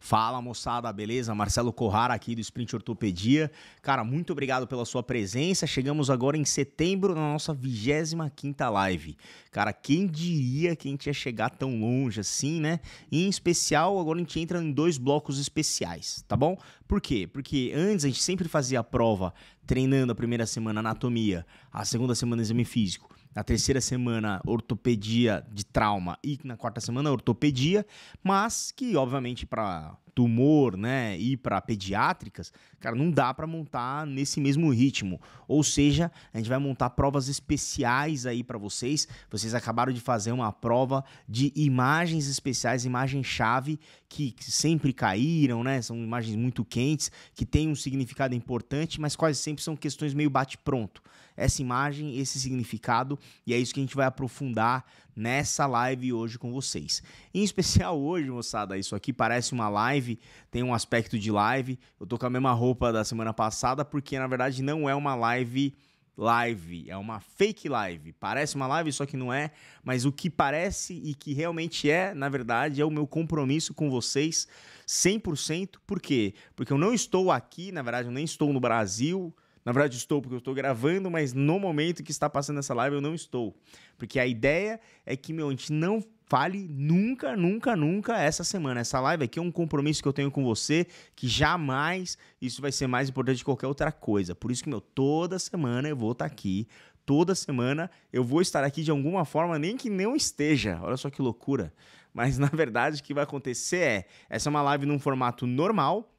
Fala moçada, beleza? Marcelo Corrara aqui do Sprint Ortopedia. Cara, muito obrigado pela sua presença. Chegamos agora em setembro na nossa 25 live. Cara, quem diria que a gente ia chegar tão longe assim, né? E em especial, agora a gente entra em dois blocos especiais, tá bom? Por quê? Porque antes a gente sempre fazia a prova treinando a primeira semana anatomia, a segunda semana exame físico. Na terceira semana, ortopedia de trauma e na quarta semana, ortopedia, mas que, obviamente, para tumor, né, e para pediátricas, cara, não dá para montar nesse mesmo ritmo. Ou seja, a gente vai montar provas especiais aí para vocês. Vocês acabaram de fazer uma prova de imagens especiais, imagem chave que sempre caíram, né? São imagens muito quentes, que têm um significado importante, mas quase sempre são questões meio bate pronto essa imagem, esse significado, e é isso que a gente vai aprofundar nessa live hoje com vocês. Em especial hoje, moçada, isso aqui parece uma live, tem um aspecto de live. Eu tô com a mesma roupa da semana passada, porque na verdade não é uma live live, é uma fake live. Parece uma live, só que não é, mas o que parece e que realmente é, na verdade, é o meu compromisso com vocês 100%. Por quê? Porque eu não estou aqui, na verdade, eu nem estou no Brasil. Na verdade, estou porque eu estou gravando, mas no momento que está passando essa live eu não estou. Porque a ideia é que, meu, a gente não fale nunca, nunca, nunca essa semana. Essa live aqui é um compromisso que eu tenho com você, que jamais isso vai ser mais importante que qualquer outra coisa. Por isso que, meu, toda semana eu vou estar tá aqui. Toda semana eu vou estar aqui de alguma forma, nem que não esteja. Olha só que loucura. Mas na verdade o que vai acontecer é: essa é uma live num formato normal,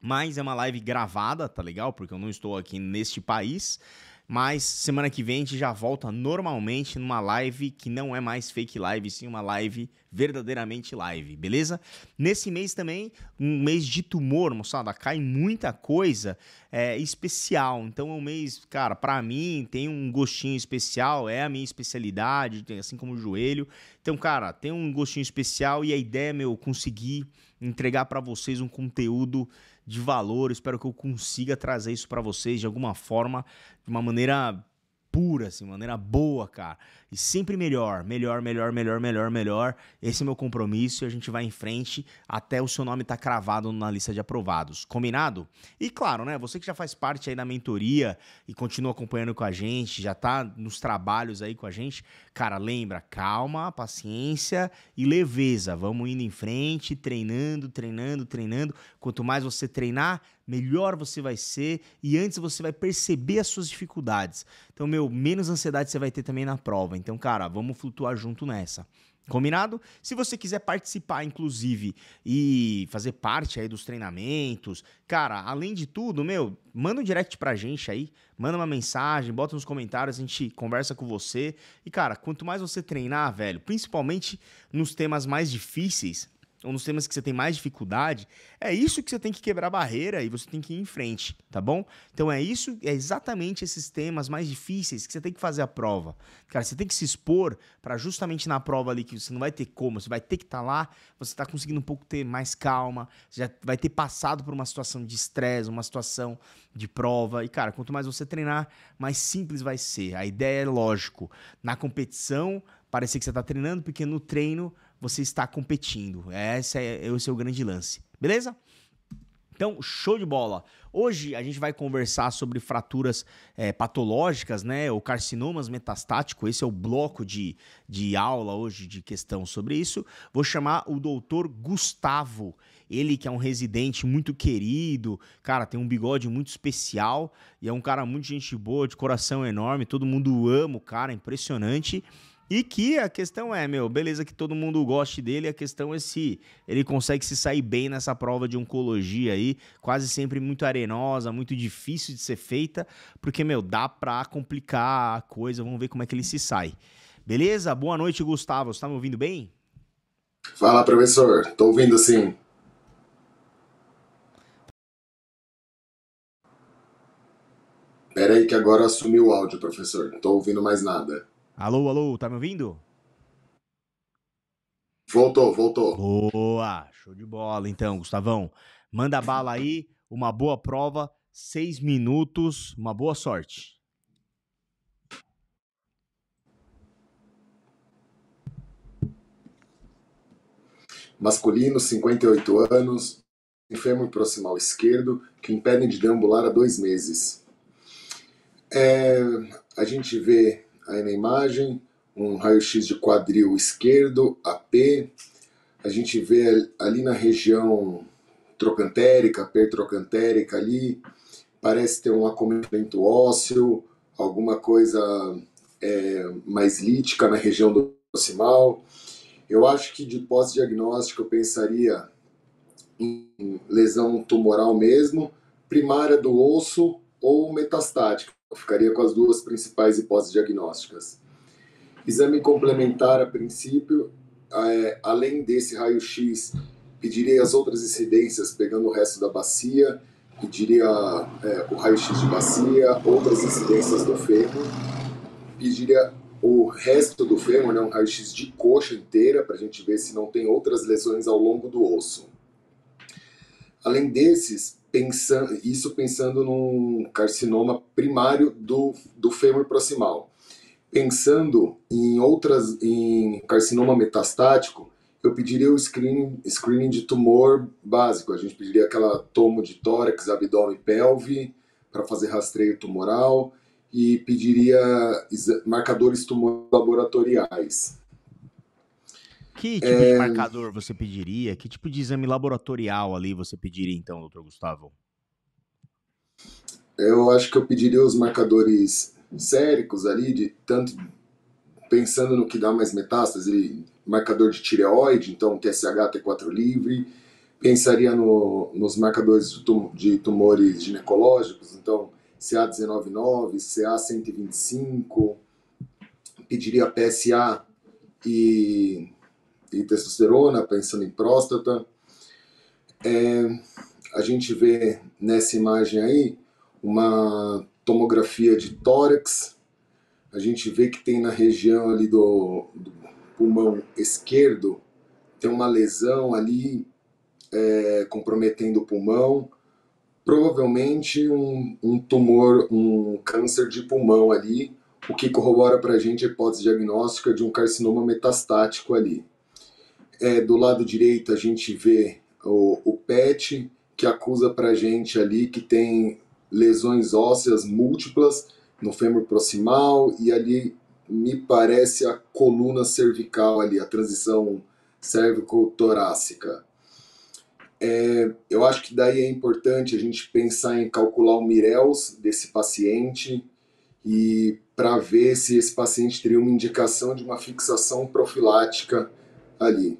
mas é uma live gravada, tá legal? Porque eu não estou aqui neste país. Mas semana que vem a gente já volta normalmente numa live que não é mais fake live, sim uma live verdadeiramente live, beleza? Nesse mês também, um mês de tumor, moçada, cai muita coisa é, especial. Então é um mês, cara, para mim tem um gostinho especial, é a minha especialidade, assim como o joelho. Então, cara, tem um gostinho especial e a ideia, meu, é conseguir entregar para vocês um conteúdo de valor. Espero que eu consiga trazer isso para vocês de alguma forma, de uma maneira pura, assim, maneira boa, cara. E sempre melhor, melhor, melhor, melhor, melhor, melhor. Esse é meu compromisso e a gente vai em frente até o seu nome estar tá cravado na lista de aprovados. Combinado? E claro, né, você que já faz parte aí da mentoria e continua acompanhando com a gente, já tá nos trabalhos aí com a gente, cara, lembra, calma, paciência e leveza. Vamos indo em frente, treinando, treinando, treinando. Quanto mais você treinar, melhor você vai ser e antes você vai perceber as suas dificuldades. Então, meu, menos ansiedade você vai ter também na prova. Então, cara, vamos flutuar junto nessa. Combinado? Se você quiser participar, inclusive, e fazer parte aí dos treinamentos, cara, além de tudo, meu, manda um direct pra gente aí, manda uma mensagem, bota nos comentários, a gente conversa com você. E, cara, quanto mais você treinar, velho, principalmente nos temas mais difíceis, um dos temas que você tem mais dificuldade, é isso que você tem que quebrar a barreira e você tem que ir em frente, tá bom? Então é isso, é exatamente esses temas mais difíceis que você tem que fazer a prova. Cara, você tem que se expor para justamente na prova ali que você não vai ter como, você vai ter que estar tá lá, você está conseguindo um pouco ter mais calma, você já vai ter passado por uma situação de estresse, uma situação de prova. E cara, quanto mais você treinar, mais simples vai ser. A ideia é lógico, na competição parecer que você está treinando, porque no treino você está competindo. Esse é, é o seu grande lance, beleza? Então, show de bola. Hoje a gente vai conversar sobre fraturas é, patológicas, né? Ou carcinomas metastáticos. Esse é o bloco de, de aula hoje de questão sobre isso. Vou chamar o doutor Gustavo. Ele que é um residente muito querido, cara, tem um bigode muito especial e é um cara muito gente boa, de coração enorme. Todo mundo ama o cara, é impressionante. E que a questão é, meu, beleza que todo mundo goste dele, a questão é se ele consegue se sair bem nessa prova de oncologia aí, quase sempre muito arenosa, muito difícil de ser feita, porque, meu, dá pra complicar a coisa, vamos ver como é que ele se sai. Beleza? Boa noite, Gustavo, você tá me ouvindo bem? Fala, professor, tô ouvindo sim. Pera aí que agora assumiu o áudio, professor, não tô ouvindo mais nada. Alô, alô, tá me ouvindo? Voltou, voltou. Boa, show de bola. Então, Gustavão, manda bala aí, uma boa prova, seis minutos, uma boa sorte. Masculino, 58 anos, enfermo proximal esquerdo, que impedem de deambular há dois meses. É, a gente vê aí na imagem, um raio-x de quadril esquerdo, AP. A gente vê ali na região trocantérica, pertrocantérica ali, parece ter um acometimento ósseo, alguma coisa é, mais lítica na região do proximal. Eu acho que de pós-diagnóstico eu pensaria em lesão tumoral mesmo, primária do osso ou metastática. Eu ficaria com as duas principais hipóteses diagnósticas. Exame complementar, a princípio, é, além desse raio-x, pedirei as outras incidências, pegando o resto da bacia, pediria é, o raio-x de bacia, outras incidências do fêmur, pediria o resto do fêmur, né, um raio-x de coxa inteira, para a gente ver se não tem outras lesões ao longo do osso. Além desses, pensando, isso pensando num carcinoma primário do, do fêmur proximal. Pensando em outras, em carcinoma metastático, eu pediria o screening, screening de tumor básico. A gente pediria aquela tomo de tórax, abdômen, e pelve, para fazer rastreio tumoral e pediria marcadores tumor laboratoriais. Que tipo é... de marcador você pediria? Que tipo de exame laboratorial ali você pediria, então, doutor Gustavo? Eu acho que eu pediria os marcadores séricos ali, de tanto pensando no que dá mais metástase, marcador de tireoide, então TSH, T4 livre, pensaria no, nos marcadores de, tum, de tumores ginecológicos, então CA199, CA125, pediria PSA e e testosterona, pensando em próstata. É, a gente vê nessa imagem aí uma tomografia de tórax. A gente vê que tem na região ali do, do pulmão esquerdo, tem uma lesão ali é, comprometendo o pulmão. Provavelmente um, um tumor, um câncer de pulmão ali, o que corrobora para a gente a hipótese diagnóstica de um carcinoma metastático ali. É, do lado direito a gente vê o, o PET, que acusa para gente ali que tem lesões ósseas múltiplas no fêmur proximal e ali me parece a coluna cervical ali, a transição cérvico-torácica. É, eu acho que daí é importante a gente pensar em calcular o Mirels desse paciente e para ver se esse paciente teria uma indicação de uma fixação profilática ali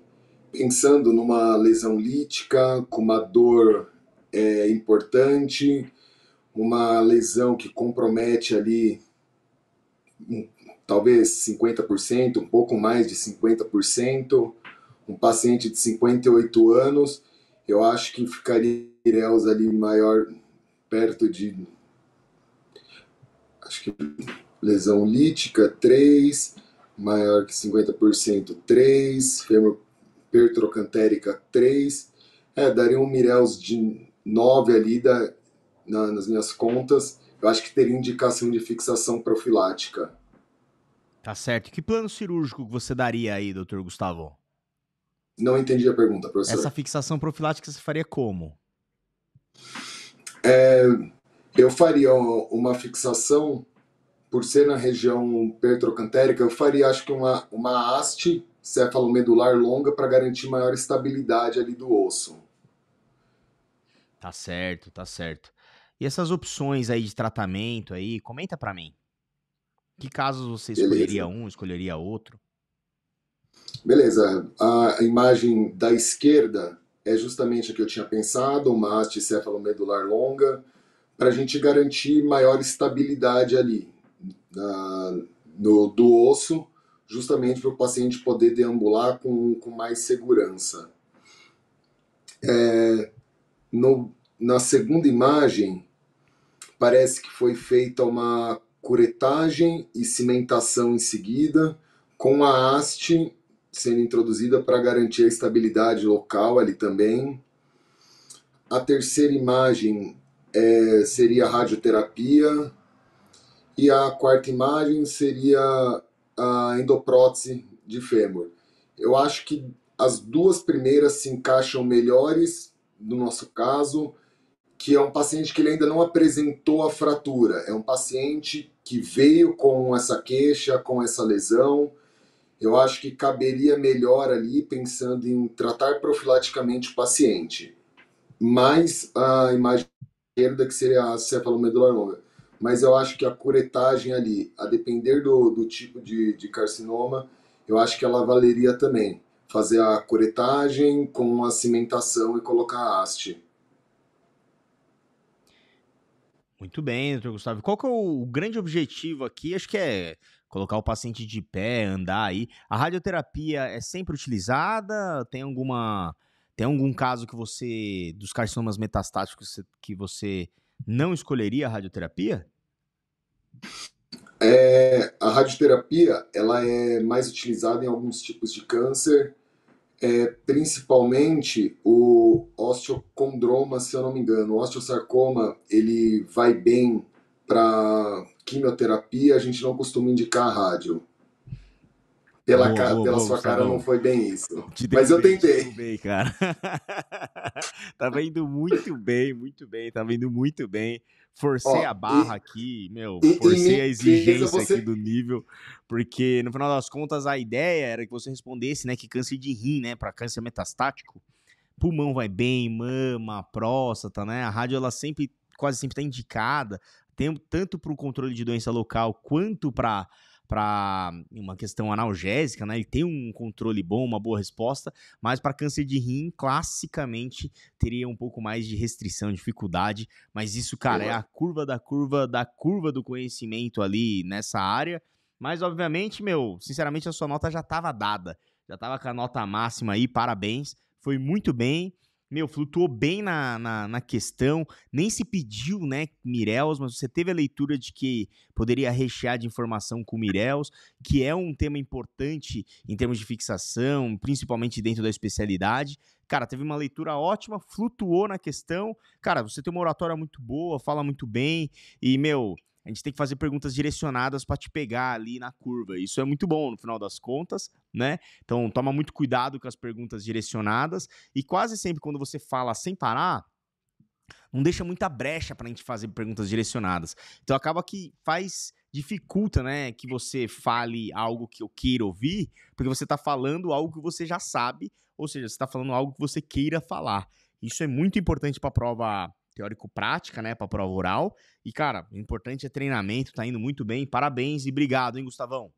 pensando numa lesão lítica, com uma dor é, importante, uma lesão que compromete ali um, talvez 50%, um pouco mais de 50%, um paciente de 58 anos, eu acho que ficaria ali maior, perto de. Acho que lesão lítica, 3, maior que 50%, 3, fêmur pertrocantérica 3, é, daria um Mirels de 9 ali da, na, nas minhas contas. Eu acho que teria indicação de fixação profilática. Tá certo. Que plano cirúrgico você daria aí, doutor Gustavo? Não entendi a pergunta, professor. Essa fixação profilática você faria como? É, eu faria uma fixação, por ser na região pertrocantérica, eu faria acho que uma, uma haste cefalomedular longa para garantir maior estabilidade ali do osso. Tá certo, tá certo. E essas opções aí de tratamento aí, comenta para mim. Que casos você escolheria Beleza. um, escolheria outro? Beleza. A imagem da esquerda é justamente a que eu tinha pensado, uma haste cefalomedular longa, para a gente garantir maior estabilidade ali no, do osso justamente para o paciente poder deambular com, com mais segurança. É, no, na segunda imagem, parece que foi feita uma curetagem e cimentação em seguida, com a haste sendo introduzida para garantir a estabilidade local ali também. A terceira imagem é, seria a radioterapia. E a quarta imagem seria a endoprótese de fêmur. Eu acho que as duas primeiras se encaixam melhores no nosso caso, que é um paciente que ele ainda não apresentou a fratura, é um paciente que veio com essa queixa, com essa lesão. Eu acho que caberia melhor ali pensando em tratar profilaticamente o paciente. Mais a imagem esquerda, que seria a cefalomedularoma mas eu acho que a curetagem ali, a depender do, do tipo de, de carcinoma, eu acho que ela valeria também. Fazer a curetagem com a cimentação e colocar a haste. Muito bem, doutor Gustavo. Qual que é o grande objetivo aqui? Acho que é colocar o paciente de pé, andar aí. A radioterapia é sempre utilizada? Tem alguma tem algum caso que você dos carcinomas metastáticos que você não escolheria a radioterapia? É, a radioterapia ela é mais utilizada em alguns tipos de câncer, é, principalmente o osteocondroma, se eu não me engano. O osteosarcoma ele vai bem para quimioterapia, a gente não costuma indicar a rádio pela, boa, cara, boa, pela boa, sua cara não foi bem isso. Te Mas eu tentei. bem, cara. tava indo muito bem, muito bem, tava indo muito bem. Forcei Ó, a barra e, aqui, meu, e, forcei e a exigência você... aqui do nível, porque no final das contas a ideia era que você respondesse, né, que câncer de rim, né, para câncer metastático, pulmão vai bem, mama, próstata, né? A rádio ela sempre quase sempre tá indicada, tem, tanto para o controle de doença local quanto para para uma questão analgésica, né? Ele tem um controle bom, uma boa resposta, mas para câncer de rim, classicamente teria um pouco mais de restrição, dificuldade, mas isso, cara, é a curva da curva da curva do conhecimento ali nessa área. Mas obviamente, meu, sinceramente a sua nota já estava dada. Já estava com a nota máxima aí, parabéns. Foi muito bem meu, flutuou bem na, na, na, questão, nem se pediu, né, Mirels, mas você teve a leitura de que poderia rechear de informação com Mirels, que é um tema importante em termos de fixação, principalmente dentro da especialidade. Cara, teve uma leitura ótima, flutuou na questão. Cara, você tem uma oratória muito boa, fala muito bem, e, meu, a gente tem que fazer perguntas direcionadas para te pegar ali na curva. Isso é muito bom no final das contas, né? Então toma muito cuidado com as perguntas direcionadas e quase sempre quando você fala sem parar, não deixa muita brecha para a gente fazer perguntas direcionadas. Então acaba que faz dificulta, né, que você fale algo que eu queira ouvir, porque você está falando algo que você já sabe, ou seja, você está falando algo que você queira falar. Isso é muito importante para a prova teórico-prática, né, para prova oral. E, cara, o importante é treinamento, tá indo muito bem. Parabéns e obrigado, hein, Gustavão?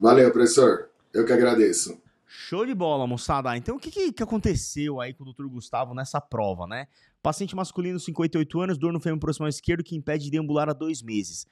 Valeu, professor. Eu que agradeço. Show de bola, moçada. Então, o que, que aconteceu aí com o Dr. Gustavo nessa prova, né? Paciente masculino, 58 anos, dor no fêmur proximal esquerdo que impede de deambular há dois meses.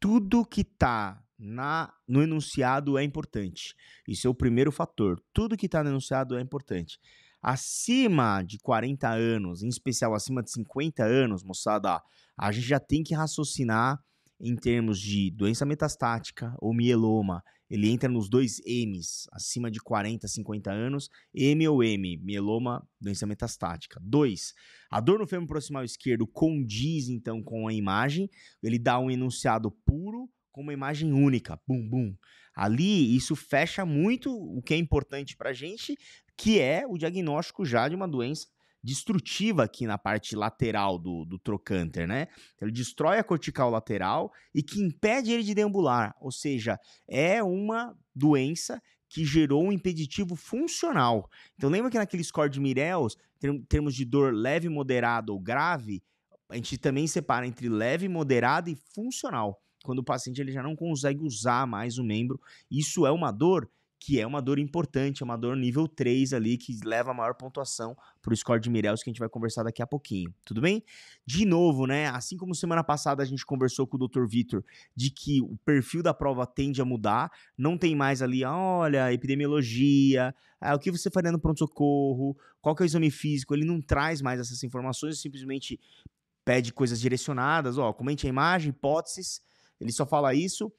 Tudo que tá na, no enunciado é importante. Isso é o primeiro fator. Tudo que está no enunciado é importante acima de 40 anos, em especial acima de 50 anos, moçada, a gente já tem que raciocinar em termos de doença metastática ou mieloma. Ele entra nos dois M's, acima de 40, 50 anos, M ou M, mieloma, doença metastática. 2. A dor no fêmur proximal esquerdo condiz então com a imagem, ele dá um enunciado puro com uma imagem única, bum bum. Ali isso fecha muito o que é importante a gente, que é o diagnóstico já de uma doença destrutiva aqui na parte lateral do, do trocânter, né? Ele destrói a cortical lateral e que impede ele de deambular, ou seja, é uma doença que gerou um impeditivo funcional. Então lembra que naquele score de em termos de dor leve, moderada ou grave, a gente também separa entre leve, moderada e funcional. Quando o paciente ele já não consegue usar mais o membro, isso é uma dor que é uma dor importante, é uma dor nível 3 ali, que leva a maior pontuação para o score de Mirels, que a gente vai conversar daqui a pouquinho, tudo bem? De novo, né, assim como semana passada a gente conversou com o Dr. Vitor de que o perfil da prova tende a mudar, não tem mais ali, olha, epidemiologia, ah, o que você faria no pronto-socorro, qual que é o exame físico, ele não traz mais essas informações, simplesmente pede coisas direcionadas, ó, comente a imagem, hipóteses, ele só fala isso,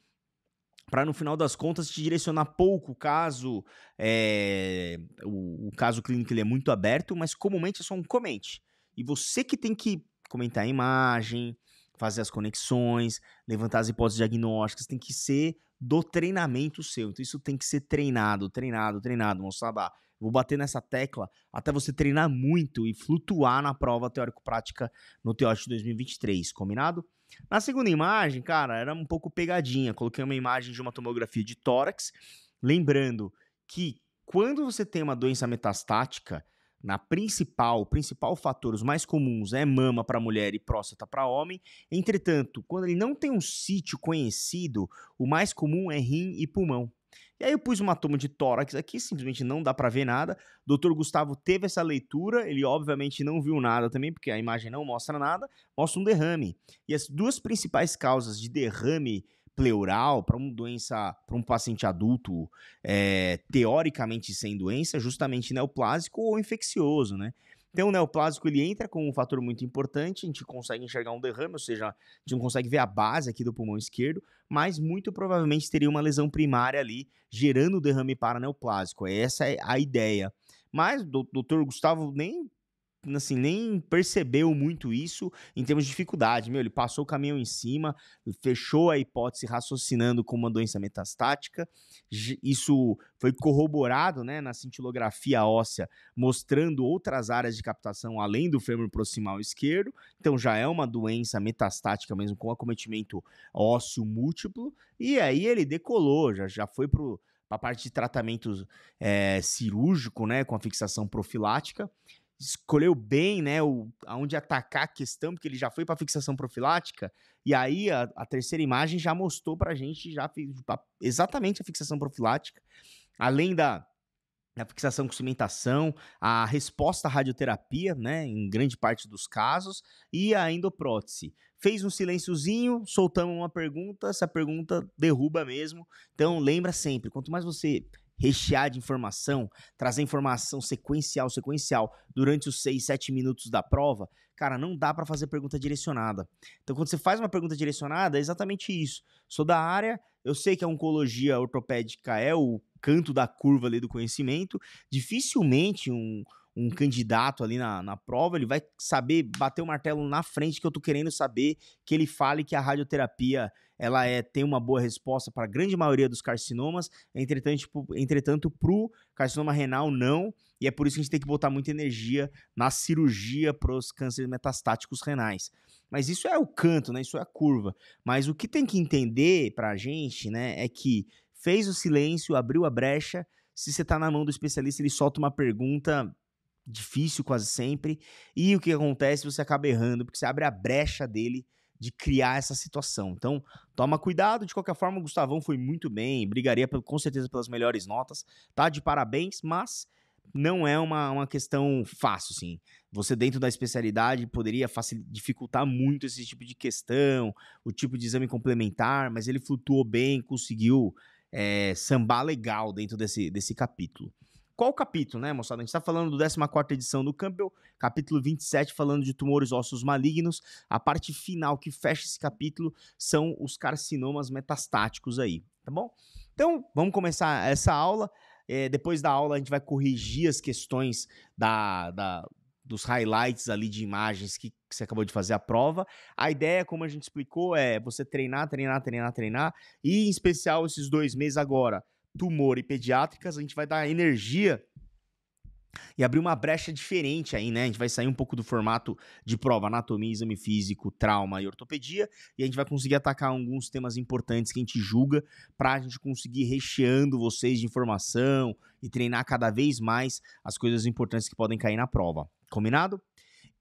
para no final das contas te direcionar pouco caso é, o, o, caso clínico ele é muito aberto, mas comumente é só um comente. E você que tem que comentar a imagem, fazer as conexões, levantar as hipóteses diagnósticas, tem que ser do treinamento seu. Então isso tem que ser treinado, treinado, treinado, moçada. Ah, vou bater nessa tecla até você treinar muito e flutuar na prova teórico-prática no Teórico 2023, combinado? Na segunda imagem, cara, era um pouco pegadinha. Coloquei uma imagem de uma tomografia de tórax. Lembrando que quando você tem uma doença metastática, na principal, o principal fator, os mais comuns é mama para mulher e próstata para homem. Entretanto, quando ele não tem um sítio conhecido, o mais comum é rim e pulmão. E aí eu pus uma toma de tórax aqui, simplesmente não dá para ver nada. O Dr. Gustavo teve essa leitura, ele obviamente não viu nada também, porque a imagem não mostra nada, mostra um derrame. E as duas principais causas de derrame pleural para uma doença, para um paciente adulto é, teoricamente sem doença, é justamente neoplásico ou infeccioso, né? Então, né, o neoplásico ele entra com um fator muito importante, a gente consegue enxergar um derrame, ou seja, a gente não consegue ver a base aqui do pulmão esquerdo, mas muito provavelmente teria uma lesão primária ali, gerando o derrame paraneoplásico. Essa é a ideia. Mas o doutor Gustavo nem assim, nem percebeu muito isso em termos de dificuldade. Meu, ele passou o caminhão em cima, fechou a hipótese raciocinando com uma doença metastática. Isso foi corroborado né, na cintilografia óssea, mostrando outras áreas de captação além do fêmur proximal esquerdo. Então já é uma doença metastática mesmo, com acometimento ósseo múltiplo. E aí ele decolou, já, já foi para a parte de tratamento é, eh, cirúrgico, né, com a fixação profilática escolheu bem, né, o, aonde atacar a questão, porque ele já foi para fixação profilática, e aí a, a, terceira imagem já mostrou pra gente já exatamente a fixação profilática, além da, da fixação com cimentação, a resposta à radioterapia, né, em grande parte dos casos, e a endoprótese. Fez um silênciozinho, soltamos uma pergunta, essa pergunta derruba mesmo. Então lembra sempre, quanto mais você rechear de informação, trazer informação sequencial, sequencial, durante os 6, 7 minutos da prova, cara, não dá para fazer pergunta direcionada. Então, quando você faz uma pergunta direcionada, é exatamente isso. Sou da área, eu sei que a oncologia ortopédica é o canto da curva ali do conhecimento, dificilmente um, um candidato ali na, na prova, ele vai saber bater o martelo na frente que eu tô querendo saber que ele fale que a radioterapia ela é, tem uma boa resposta para a grande maioria dos carcinomas, entretanto, tipo, entretanto para o carcinoma renal não, e é por isso que a gente tem que botar muita energia na cirurgia para os cânceres metastáticos renais. Mas isso é o canto, né? Isso é a curva. Mas o que tem que entender para a gente, né, é que fez o silêncio, abriu a brecha, se você está na mão do especialista, ele solta uma pergunta difícil quase sempre, e o que acontece? Você acaba errando, porque você abre a brecha dele de criar essa situação. Então, toma cuidado. De qualquer forma, o Gustavão foi muito bem, brigaria com certeza pelas melhores notas. Tá de parabéns, mas não é uma, uma questão fácil, sim. Você, dentro da especialidade, poderia dificultar muito esse tipo de questão, o tipo de exame complementar, mas ele flutuou bem, conseguiu é, sambar legal dentro desse, desse capítulo. Qual capítulo, né, moçada? A gente está falando da 14 edição do Campbell, capítulo 27, falando de tumores ósseos malignos. A parte final que fecha esse capítulo são os carcinomas metastáticos aí, tá bom? Então, vamos começar essa aula. É, depois da aula, a gente vai corrigir as questões da, da dos highlights ali de imagens que, que, você acabou de fazer a prova. A ideia, como a gente explicou, é você treinar, treinar, treinar, treinar, e em especial esses dois meses agora tumor e pediátricas, a gente vai dar energia e abrir uma brecha diferente aí, né? A gente vai sair um pouco do formato de prova, anatomia, exame físico, trauma e ortopedia, e a gente vai conseguir atacar alguns temas importantes que a gente julga para a gente conseguir recheando vocês de informação e treinar cada vez mais as coisas importantes que podem cair na prova. Combinado?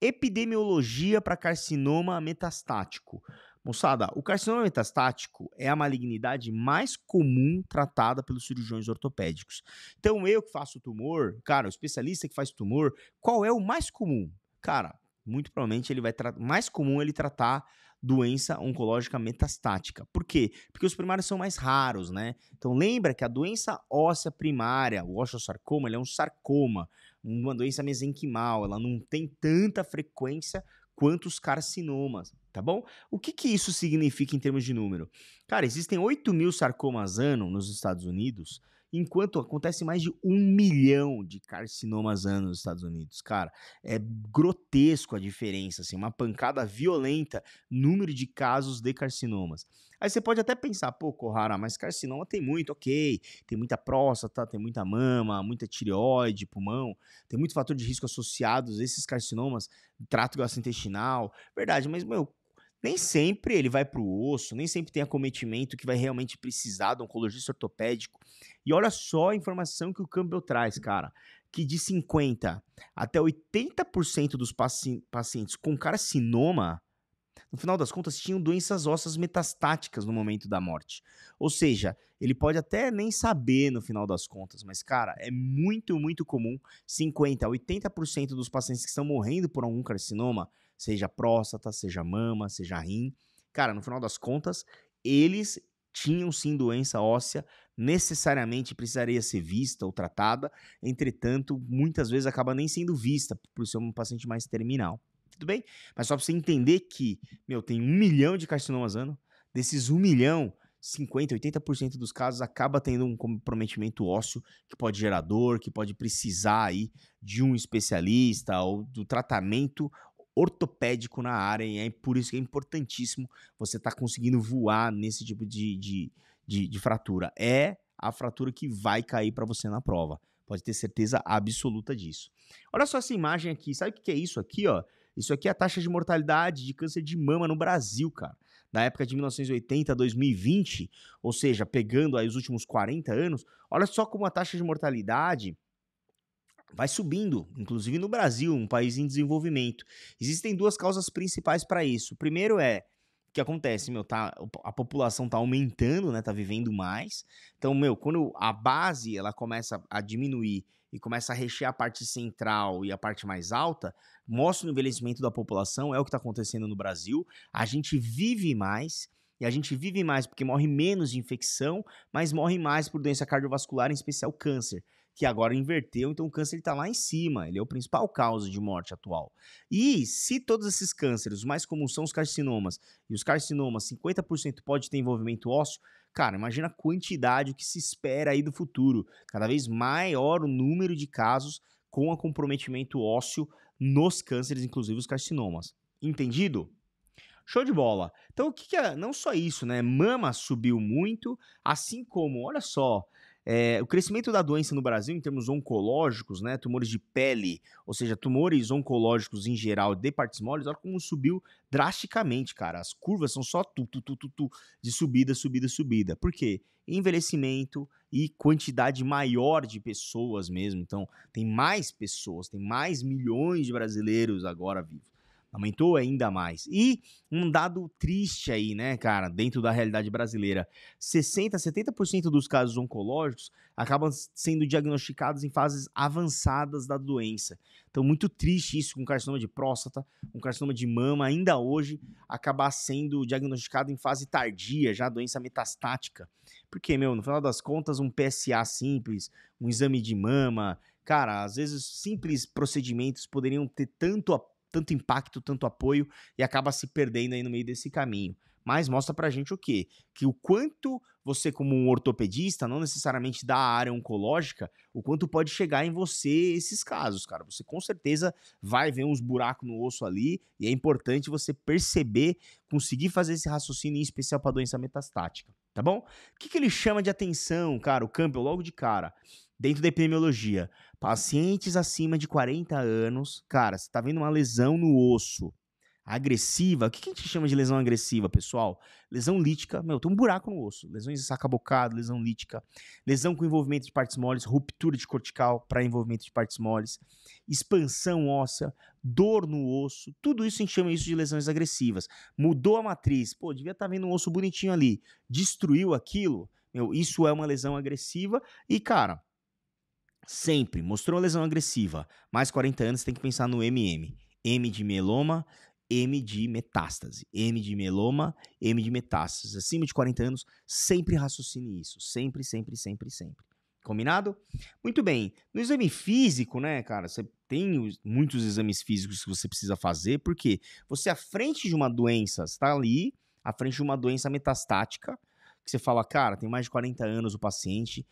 Epidemiologia para carcinoma metastático. Moçada, o carcinoma metastático é a malignidade mais comum tratada pelos cirurgiões ortopédicos. Então, eu que faço tumor, cara, o especialista que faz tumor, qual é o mais comum? Cara, muito provavelmente ele vai mais comum ele tratar doença oncológica metastática. Por quê? Porque os primários são mais raros, né? Então lembra que a doença óssea primária, o osteosarcoma, ele é um sarcoma, uma doença mesenquimal, ela não tem tanta frequência quanto os carcinomas tá bom? O que, que isso significa em termos de número? Cara, existem 8 mil sarcomas ano nos Estados Unidos, enquanto acontece mais de um milhão de carcinomas ano nos Estados Unidos. Cara, é grotesco a diferença, assim, uma pancada violenta, número de casos de carcinomas. Aí você pode até pensar, pô, Corrara, mas carcinoma tem muito, ok. Tem muita próstata, tem muita mama, muita tireoide, pulmão, tem muito fator de risco associados a esses carcinomas, trato gastrointestinal. Verdade, mas, meu, nem sempre ele vai para o osso, nem sempre tem acometimento que vai realmente precisar do oncologista ortopédico. E olha só a informação que o Campbell traz, cara, que de 50 até 80% dos paci pacientes com carcinoma no final das contas, tinham doenças ósseas metastáticas no momento da morte. Ou seja, ele pode até nem saber no final das contas, mas, cara, é muito, muito comum 50% a 80% dos pacientes que estão morrendo por algum carcinoma seja próstata, seja mama, seja rim. Cara, no final das contas, eles tinham sim doença óssea, necessariamente precisaria ser vista ou tratada, entretanto, muitas vezes acaba nem sendo vista por ser um paciente mais terminal. Tudo bem? Mas só para você entender que, meu, tem um milhão de carcinomas ano, desses um milhão, 50%, 80% dos casos acaba tendo um comprometimento ósseo que pode gerar dor, que pode precisar aí de um especialista ou do tratamento ortopédico na área, e é por isso que é importantíssimo você estar tá conseguindo voar nesse tipo de, de, de, de, fratura. É a fratura que vai cair para você na prova. Pode ter certeza absoluta disso. Olha só essa imagem aqui. Sabe o que é isso aqui, ó? Isso aqui é a taxa de mortalidade de câncer de mama no Brasil, cara. Na época de 1980 a 2020, ou seja, pegando aí os últimos 40 anos, olha só como a taxa de mortalidade vai subindo, inclusive no Brasil, um país em desenvolvimento. Existem duas causas principais para isso. O primeiro é que acontece, meu, tá, a população tá aumentando, né, tá vivendo mais. Então, meu, quando a base ela começa a diminuir e começa a rechear a parte central e a parte mais alta, mostra o envelhecimento da população, é o que está acontecendo no Brasil. A gente vive mais, e a gente vive mais porque morre menos de infecção, mas morre mais por doença cardiovascular, em especial câncer que agora inverteu, então o câncer está lá em cima, ele é o principal causa de morte atual. E se todos esses cânceres, os mais comuns são os carcinomas, e os carcinomas, 50% pode ter envolvimento ósseo, cara, imagina a quantidade que se espera aí do futuro. Cada vez maior o número de casos com a comprometimento ósseo nos cânceres, inclusive os carcinomas. Entendido? Show de bola. Então, o que, que é? Não só isso, né? Mama subiu muito, assim como, olha só, é, o crescimento da doença no Brasil, em termos oncológicos, né, tumores de pele, ou seja, tumores oncológicos em geral de partes moles, olha como subiu drasticamente, cara. As curvas são só tu, tu, tu, tu, tu de subida, subida, subida. Por quê? Envelhecimento e quantidade maior de pessoas mesmo. Então, tem mais pessoas, tem mais milhões de brasileiros agora vivos. Aumentou ainda mais. E um dado triste aí, né, cara, dentro da realidade brasileira: 60%, 70% dos casos oncológicos acabam sendo diagnosticados em fases avançadas da doença. Então, muito triste isso com carcinoma de próstata, um carcinoma de mama, ainda hoje, acabar sendo diagnosticado em fase tardia, já doença metastática. Porque, meu, no final das contas, um PSA simples, um exame de mama, cara, às vezes simples procedimentos poderiam ter tanto apoio tanto impacto, tanto apoio e acaba se perdendo aí no meio desse caminho. Mas mostra pra gente o quê? Que o quanto você, como um ortopedista, não necessariamente da área oncológica, o quanto pode chegar em você esses casos, cara. Você com certeza vai ver uns buracos no osso ali e é importante você perceber, conseguir fazer esse raciocínio, em especial para doença metastática, tá bom? O que, que ele chama de atenção, cara, o Campbell, logo de cara? dentro da epidemiologia, pacientes acima de 40 anos, cara, você tá vendo uma lesão no osso agressiva. O que a gente chama de lesão agressiva, pessoal? Lesão lítica, meu, tem um buraco no osso. Lesões de saca bocado, lesão lítica, lesão com envolvimento de partes moles, ruptura de cortical para envolvimento de partes moles, expansão óssea, dor no osso, tudo isso a gente chama isso de lesões agressivas. Mudou a matriz, pô, devia estar tá vendo um osso bonitinho ali, destruiu aquilo, meu, isso é uma lesão agressiva e, cara, Sempre. Mostrou lesão agressiva. Mais 40 anos, tem que pensar no MM. M de mieloma, M de metástase. M de mieloma, M de metástase. Acima de 40 anos, sempre raciocine isso. Sempre, sempre, sempre, sempre. Combinado? Muito bem. No exame físico, né, cara, você tem muitos exames físicos que você precisa fazer, porque você, à frente de uma doença, está ali, à frente de uma doença metastática, que você fala, cara, tem mais de 40 anos o paciente,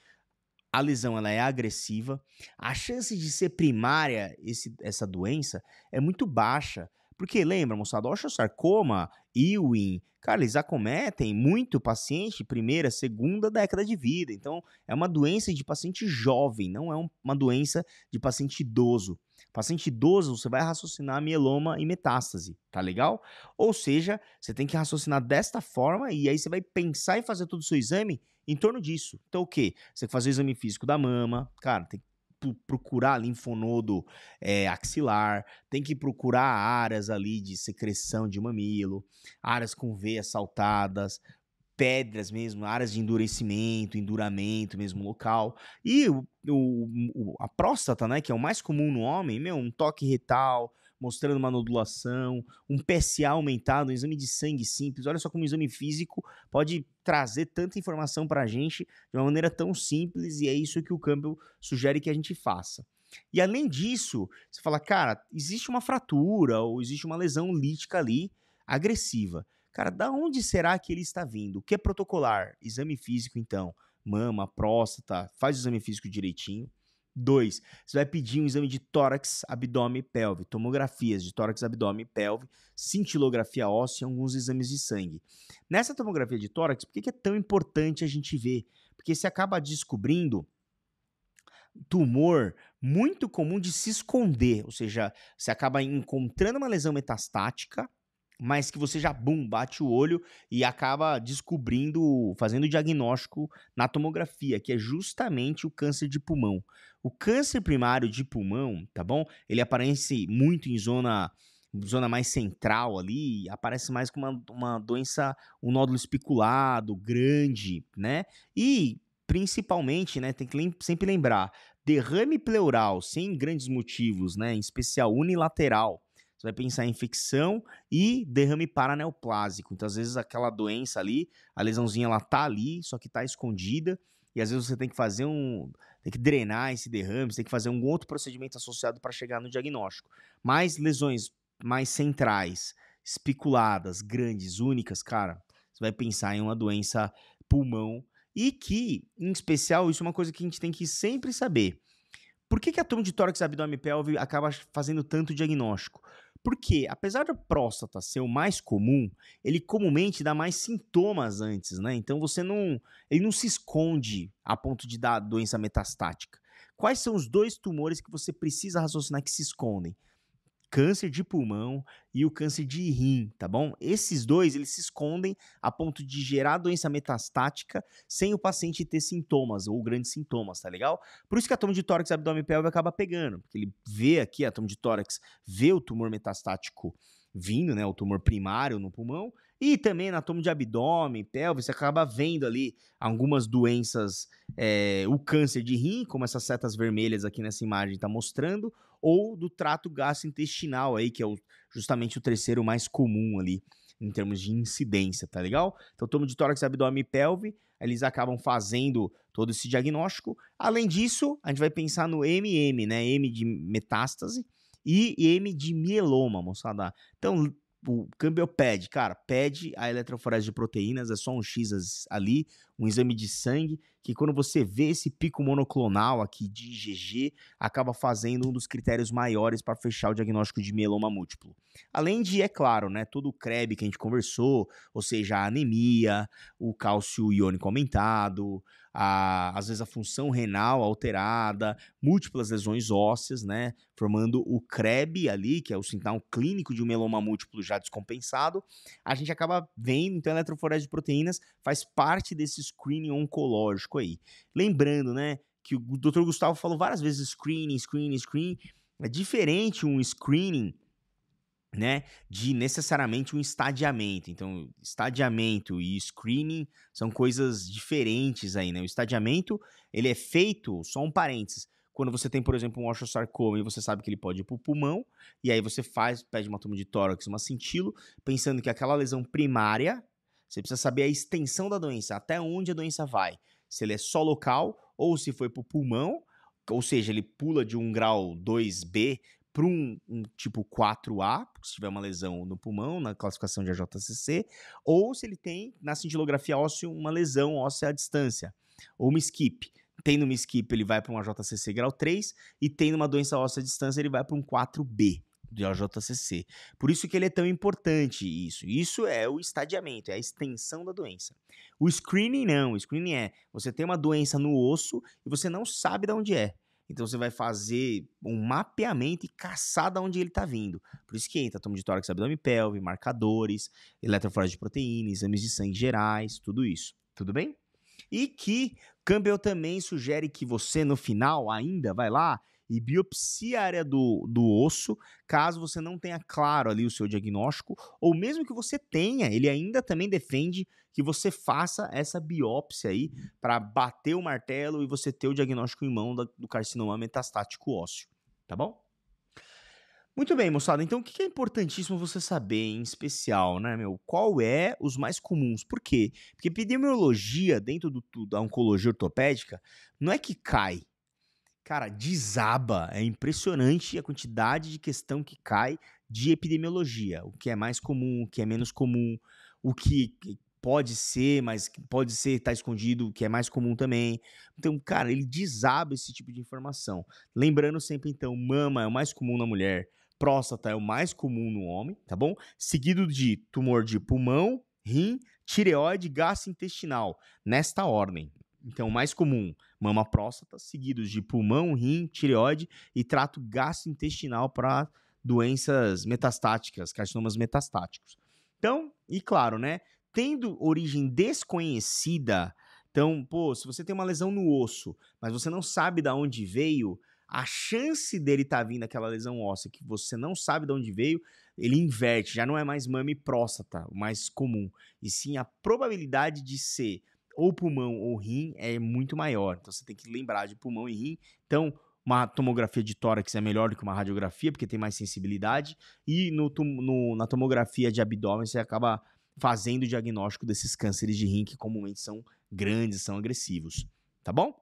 a lesão ela é agressiva, a chance de ser primária esse, essa doença é muito baixa. Porque lembra, moçada, osteosarcoma, Ewing, cara, eles acometem muito paciente primeira, segunda década de vida. Então, é uma doença de paciente jovem, não é uma doença de paciente idoso. Paciente idoso, você vai raciocinar mieloma e metástase, tá legal? Ou seja, você tem que raciocinar desta forma e aí você vai pensar em fazer todo o seu exame em torno disso. Então, o quê? Você tem que fazer o exame físico da mama, cara, tem que procurar linfonodo é, axilar, tem que procurar áreas ali de secreção de mamilo, áreas com veias saltadas, pedras mesmo, áreas de endurecimento, enduramento mesmo local. E o, o, a próstata, né, que é o mais comum no homem, meu, um toque retal, mostrando uma nodulação, um PSA aumentado, um exame de sangue simples. Olha só como um exame físico pode trazer tanta informação para a gente de uma maneira tão simples, e é isso que o câmbio sugere que a gente faça. E além disso, você fala, cara, existe uma fratura ou existe uma lesão lítica ali agressiva. Cara, da onde será que ele está vindo? O que é protocolar? Exame físico, então. Mama, próstata, faz o exame físico direitinho. 2. Você vai pedir um exame de tórax, abdômen e pelve, tomografias de tórax, abdômen e pelve, cintilografia óssea e alguns exames de sangue. Nessa tomografia de tórax, por que é tão importante a gente ver? Porque se acaba descobrindo tumor muito comum de se esconder, ou seja, você acaba encontrando uma lesão metastática, mas que você já, bum, bate o olho e acaba descobrindo, fazendo o diagnóstico na tomografia, que é justamente o câncer de pulmão. O câncer primário de pulmão, tá bom? Ele aparece muito em zona zona mais central ali, aparece mais como uma, uma doença, um nódulo especulado, grande, né? E principalmente, né, tem que sempre lembrar, derrame pleural sem grandes motivos, né, em especial unilateral, você vai pensar em infecção e derrame paraneoplásico. Então, às vezes, aquela doença ali, a lesãozinha, ela tá ali, só que tá escondida. E às vezes você tem que fazer um. Tem que drenar esse derrame, você tem que fazer um outro procedimento associado para chegar no diagnóstico. Mas lesões mais centrais, especuladas, grandes, únicas, cara, você vai pensar em uma doença pulmão. E que, em especial, isso é uma coisa que a gente tem que sempre saber. Por que, que a turma de tórax, abdômen e pelve acaba fazendo tanto diagnóstico? Porque, apesar da próstata ser o mais comum, ele comumente dá mais sintomas antes, né? Então você não. Ele não se esconde a ponto de dar doença metastática. Quais são os dois tumores que você precisa raciocinar que se escondem? câncer de pulmão e o câncer de rim, tá bom? Esses dois, eles se escondem a ponto de gerar doença metastática sem o paciente ter sintomas ou grandes sintomas, tá legal? Por isso que a toma de tórax abdômen pelve acaba pegando, porque ele vê aqui a toma de tórax, vê o tumor metastático vindo, né, o tumor primário no pulmão, e também na toma de abdômen, pélvis você acaba vendo ali algumas doenças, é, o câncer de rim, como essas setas vermelhas aqui nessa imagem está mostrando, ou do trato gastrointestinal aí, que é o, justamente o terceiro mais comum ali em termos de incidência, tá legal? Então, tomo de tórax, abdômen e pelve, eles acabam fazendo todo esse diagnóstico. Além disso, a gente vai pensar no MM, né? M de metástase e M de mieloma, moçada. Então, o câmbio pede, cara, pede a eletroforese de proteínas, é só um X ali, um exame de sangue, que quando você vê esse pico monoclonal aqui de IgG, acaba fazendo um dos critérios maiores para fechar o diagnóstico de mieloma múltiplo. Além de, é claro, né, todo o CREB que a gente conversou, ou seja, a anemia, o cálcio iônico aumentado, a, às vezes a função renal alterada, múltiplas lesões ósseas, né, formando o CREB ali, que é o sintoma clínico de um mieloma múltiplo já descompensado, a gente acaba vendo, então, a eletroforese de proteínas faz parte desse screening oncológico aí. Lembrando, né, que o Dr. Gustavo falou várias vezes screening, screening, screening. É diferente um screening né, de necessariamente um estadiamento. Então, estadiamento e screening são coisas diferentes aí, né? O estadiamento, ele é feito, só um parênteses, quando você tem, por exemplo, um osteosarcoma e você sabe que ele pode ir para o pulmão, e aí você faz, pede uma toma de tórax, uma cintilo, pensando que aquela lesão primária você precisa saber a extensão da doença, até onde a doença vai. Se ele é só local ou se foi para o pulmão, ou seja, ele pula de um grau 2B para um, um, tipo 4A, se tiver uma lesão no pulmão, na classificação de AJCC, ou se ele tem na cintilografia óssea uma lesão óssea à distância, ou uma skip. Tendo uma skip, ele vai para um AJCC grau 3, e tendo uma doença óssea à distância, ele vai para um 4B de AJCC. Por isso que ele é tão importante isso. Isso é o estadiamento, é a extensão da doença. O screening não, o screening é você tem uma doença no osso e você não sabe de onde é. Então você vai fazer um mapeamento e caçar de onde ele está vindo. Por isso que entra tomo de tórax, abdômen pelve, marcadores, eletroforese de proteína, exames de sangue gerais, tudo isso. Tudo bem? E que Campbell também sugere que você no final ainda vai lá e biopsia a área do, do osso, caso você não tenha claro ali o seu diagnóstico, ou mesmo que você tenha, ele ainda também defende que você faça essa biópsia aí para bater o martelo e você ter o diagnóstico em mão do carcinoma metastático ósseo, tá bom? Muito bem, moçada. Então, o que é importantíssimo você saber, em especial, né, meu? Qual é os mais comuns? Por quê? Porque epidemiologia dentro do, da oncologia ortopédica não é que cai, cara, desaba. É impressionante a quantidade de questão que cai de epidemiologia. O que é mais comum, o que é menos comum, o que pode ser, mas pode ser tá escondido, o que é mais comum também. Então, cara, ele desaba esse tipo de informação. Lembrando sempre, então, mama é o mais comum na mulher, próstata é o mais comum no homem, tá bom? Seguido de tumor de pulmão, rim, tireoide, gastrointestinal, nesta ordem. Então, o mais comum, mama próstata, seguidos de pulmão, rim, tireoide e trato gastrointestinal para doenças metastáticas, carcinomas metastáticos. Então, e claro, né? Tendo origem desconhecida, então, pô, se você tem uma lesão no osso, mas você não sabe de onde veio, a chance dele estar tá vindo aquela lesão óssea que você não sabe de onde veio, ele inverte, já não é mais mama e próstata, o mais comum, e sim a probabilidade de ser ou pulmão ou rim é muito maior. Então você tem que lembrar de pulmão e rim. Então, uma tomografia de tórax é melhor do que uma radiografia, porque tem mais sensibilidade. E no, no, na tomografia de abdômen você acaba fazendo o diagnóstico desses cânceres de rim que comumente são grandes, são agressivos. Tá bom?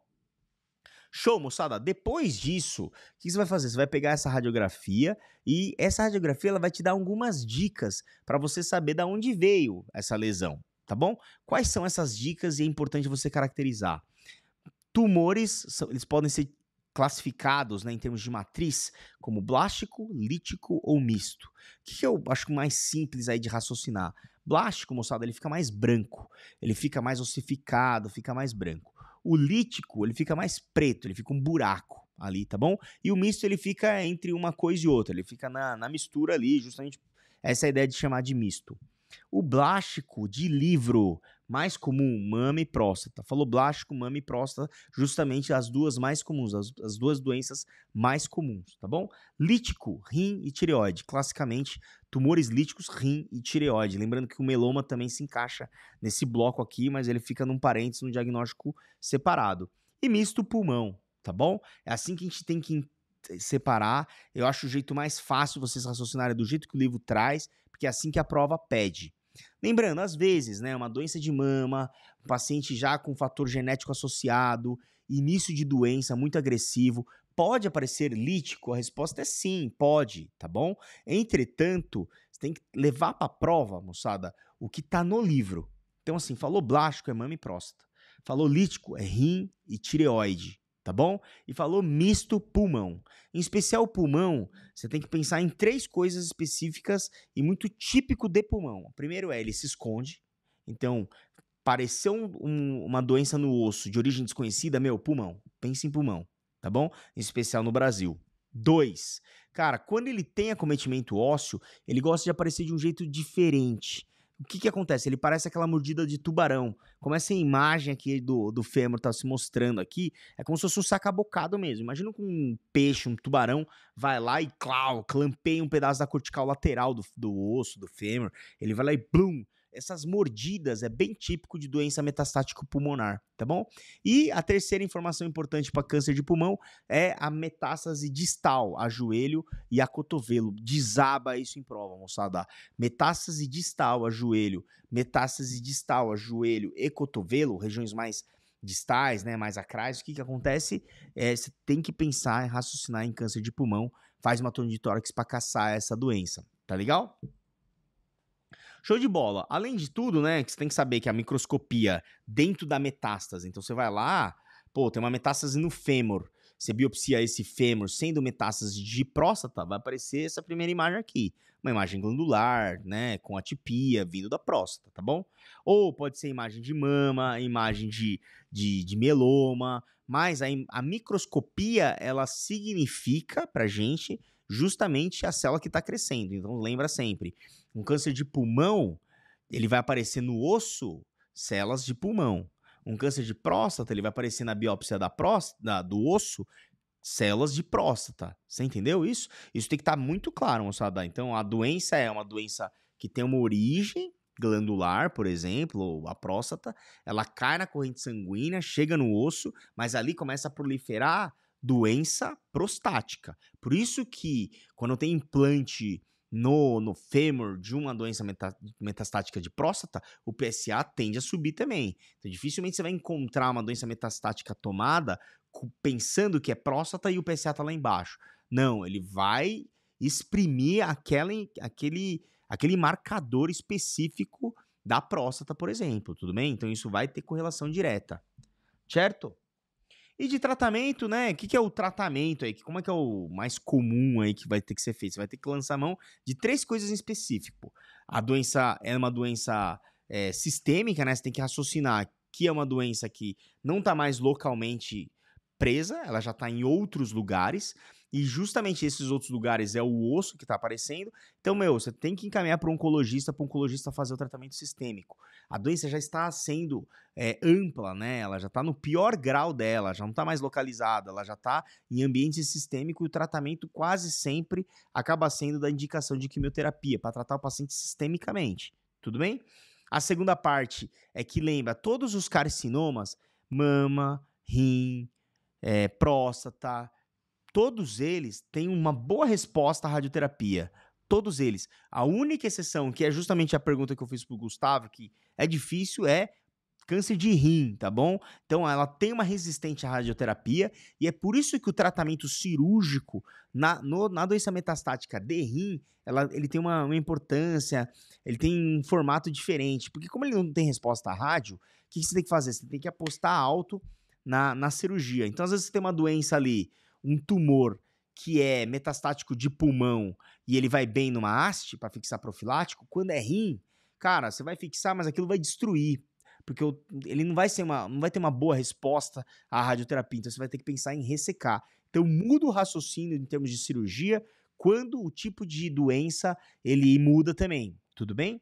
Show, moçada. Depois disso, o que você vai fazer? Você vai pegar essa radiografia e essa radiografia ela vai te dar algumas dicas para você saber da onde veio essa lesão tá bom? Quais são essas dicas e é importante você caracterizar? Tumores, eles podem ser classificados né, em termos de matriz como blástico, lítico ou misto. O que eu acho é mais simples aí de raciocinar? Blástico, moçada, ele fica mais branco, ele fica mais ossificado, fica mais branco. O lítico, ele fica mais preto, ele fica um buraco ali, tá bom? E o misto, ele fica entre uma coisa e outra, ele fica na, na mistura ali, justamente essa é ideia de chamar de misto. O blástico de livro mais comum, mama e próstata. Falou blástico, mama e próstata, justamente as duas mais comuns, as, as duas doenças mais comuns, tá bom? Lítico, rim e tireoide. Classicamente, tumores líticos, rim e tireoide. Lembrando que o meloma também se encaixa nesse bloco aqui, mas ele fica num parênteses, num diagnóstico separado. E misto pulmão, tá bom? É assim que a gente tem que eh, separar. Eu acho o jeito mais fácil vocês raciocinarem é do jeito que o livro traz, porque é assim que a prova pede. Lembrando, às vezes, né, uma doença de mama, um paciente já com fator genético associado, início de doença muito agressivo, pode aparecer lítico? A resposta é sim, pode, tá bom? Entretanto, você tem que levar para a prova, moçada, o que está no livro. Então, assim, falou blástico é mama e próstata. Falou lítico é rim e tireoide tá bom? E falou misto pulmão. Em especial pulmão, você tem que pensar em três coisas específicas e muito típico de pulmão. O primeiro é ele se esconde. Então, pareceu um, uma doença no osso de origem desconhecida, meu, pulmão. Pense em pulmão, tá bom? Em especial no Brasil. Dois, cara, quando ele tem acometimento ósseo, ele gosta de aparecer de um jeito diferente o que, que acontece? Ele parece aquela mordida de tubarão. Como essa imagem aqui do, do fêmur está se mostrando aqui, é como se fosse um sacabocado mesmo. Imagina com um peixe, um tubarão, vai lá e clau, clampeia um pedaço da cortical lateral do, do osso, do fêmur. Ele vai lá e blum, essas mordidas é bem típico de doença metastático pulmonar, tá bom? E a terceira informação importante para câncer de pulmão é a metástase distal, a joelho e a cotovelo. Desaba isso em prova, moçada. Metástase distal a joelho, metástase distal a joelho e cotovelo, regiões mais distais, né, mais acrais, o que que acontece? É, você tem que pensar, raciocinar em câncer de pulmão, faz uma tona de tórax para caçar essa doença, tá legal? Show de bola. Além de tudo, né, que você tem que saber que a microscopia dentro da metástase. Então você vai lá, pô, tem uma metástase no fêmur. Você biopsia esse fêmur sendo metástase de próstata, vai aparecer essa primeira imagem aqui. Uma imagem glandular, né, com atipia vindo da próstata, tá bom? Ou pode ser imagem de mama, imagem de, de, de meloma, mas a, a microscopia, ela significa pra gente justamente a célula que está crescendo. Então, lembra sempre: um câncer de pulmão, ele vai aparecer no osso, células de pulmão. Um câncer de próstata, ele vai aparecer na biópsia da próstata, do osso, células de próstata. Você entendeu isso? Isso tem que estar tá muito claro, moçada. Então, a doença é uma doença que tem uma origem glandular, por exemplo, a próstata, ela cai na corrente sanguínea, chega no osso, mas ali começa a proliferar doença prostática. Por isso que quando tem implante no, no fêmur de uma doença metastática de próstata, o PSA tende a subir também. Então, dificilmente você vai encontrar uma doença metastática tomada pensando que é próstata e o PSA está lá embaixo. Não, ele vai exprimir aquele aquele, aquele marcador específico da próstata, por exemplo, tudo bem? Então, isso vai ter correlação direta, certo? E de tratamento, né? O que, que, é o tratamento aí? Como é que é o mais comum aí que vai ter que ser feito? Você vai ter que lançar mão de três coisas em específico. A doença é uma doença é, sistêmica, né? Você tem que raciocinar que é uma doença que não está mais localmente presa, ela já está em outros lugares. E justamente esses outros lugares é o osso que está aparecendo. Então, meu, você tem que encaminhar para o oncologista, para o oncologista fazer o tratamento sistêmico. A doença já está sendo é, ampla, né? Ela já está no pior grau dela, já não está mais localizada, ela já está em ambiente sistêmico e o tratamento quase sempre acaba sendo da indicação de quimioterapia, para tratar o paciente sistemicamente. Tudo bem? A segunda parte é que lembra todos os carcinomas, mama, rim, é, próstata, todos eles têm uma boa resposta à radioterapia. Todos eles. A única exceção, que é justamente a pergunta que eu fiz pro Gustavo, que é difícil, é câncer de rim, tá bom? Então ela tem uma resistente à radioterapia e é por isso que o tratamento cirúrgico na, no, na doença metastática de rim, ela, ele tem uma, uma, importância, ele tem um formato diferente, porque como ele não tem resposta à rádio, o que, que você tem que fazer? Você tem que apostar alto na, na cirurgia. Então às vezes você tem uma doença ali, um tumor que é metastático de pulmão e ele vai bem numa haste para fixar profilático, quando é rim, cara, você vai fixar, mas aquilo vai destruir. Porque ele não vai, ser uma, não vai ter uma boa resposta à radioterapia, então você vai ter que pensar em ressecar. Então muda o raciocínio em termos de cirurgia quando o tipo de doença ele muda também, tudo bem?